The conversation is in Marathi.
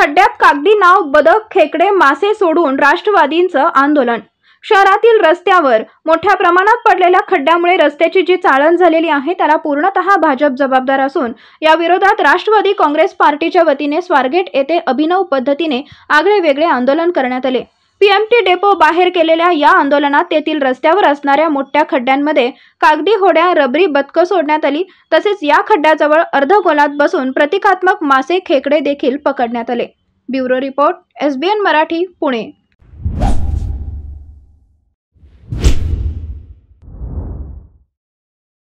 खड्ड्यात कागदी नाव बदक खेकडे मासे सोडून राष्ट्रवादींचं आंदोलन शहरातील रस्त्यावर मोठ्या प्रमाणात पडलेल्या खड्ड्यामुळे रस्त्याची जी चाळण झालेली आहे त्याला पूर्णतः भाजप जबाबदार असून या विरोधात राष्ट्रवादी काँग्रेस पार्टीच्या वतीने स्वारगेट येथे अभिनव पद्धतीने आगळे वेगळे आंदोलन करण्यात आले पीएमटी डेपो बाहेर केलेल्या या आंदोलनात तेथील रस्त्यावर असणाऱ्या मोठ्या खड्ड्यांमध्ये कागदी होड्या रबरी बदकं सोडण्यात आली तसेच या खड्ड्याजवळ गोलात बसून प्रतिकात्मक मासे खेकडे देखील पकडण्यात आले bureau report SBN Marathi Pune